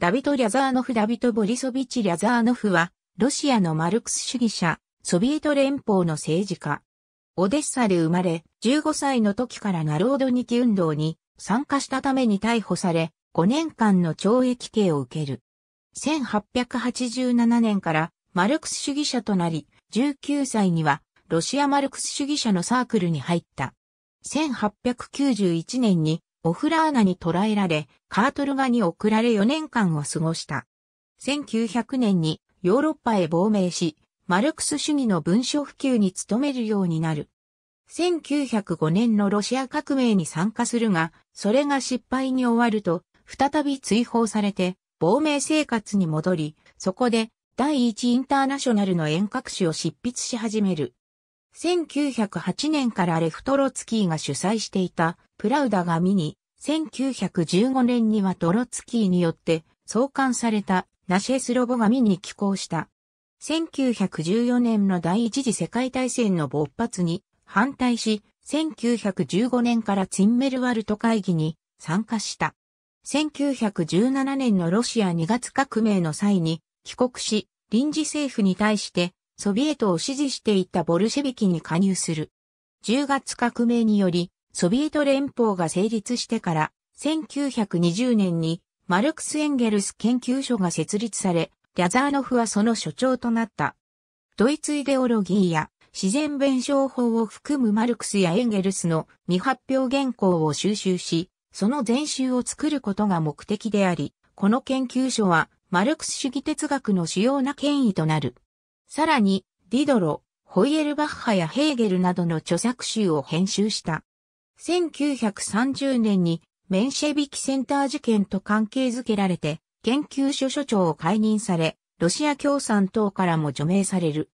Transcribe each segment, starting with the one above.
ダビト・リャザーノフダビト・ボリソビチ・リャザーノフは、ロシアのマルクス主義者、ソビエト連邦の政治家。オデッサで生まれ、15歳の時からナロードニキ運動に参加したために逮捕され、5年間の懲役刑を受ける。1887年からマルクス主義者となり、19歳にはロシアマルクス主義者のサークルに入った。1891年にオフラーナに捕らえられ、カートルガに送られ4年間を過ごした。1900年にヨーロッパへ亡命し、マルクス主義の文書普及に努めるようになる。1905年のロシア革命に参加するが、それが失敗に終わると、再び追放されて、亡命生活に戻り、そこで第一インターナショナルの遠隔誌を執筆し始める。1908年からレフトロツキーが主催していたプラウダが見に、1915年にはトロツキーによって創刊されたナシェスロボが見に寄稿した。1914年の第一次世界大戦の勃発に反対し、1915年からツィンメルワルト会議に参加した。1917年のロシア2月革命の際に帰国し、臨時政府に対してソビエトを支持していたボルシェビキに加入する。10月革命により、ソビエト連邦が成立してから、1920年にマルクス・エンゲルス研究所が設立され、リャザーノフはその所長となった。ドイツイデオロギーや自然弁証法を含むマルクスやエンゲルスの未発表原稿を収集し、その全集を作ることが目的であり、この研究所はマルクス主義哲学の主要な権威となる。さらに、ディドロ、ホイエルバッハやヘーゲルなどの著作集を編集した。1930年にメンシェビキセンター事件と関係づけられて、研究所所長を解任され、ロシア共産党からも除名される。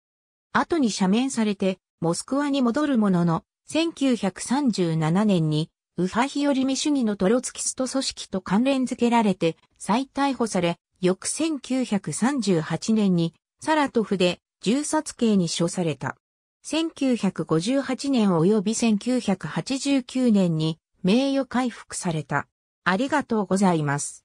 後に赦免されて、モスクワに戻るものの、1937年に、ウ右ヒ日和見主義のトロツキスト組織と関連づけられて、再逮捕され、翌1938年に、サラトフで銃殺刑に処された。1958年及び1989年に名誉回復された。ありがとうございます。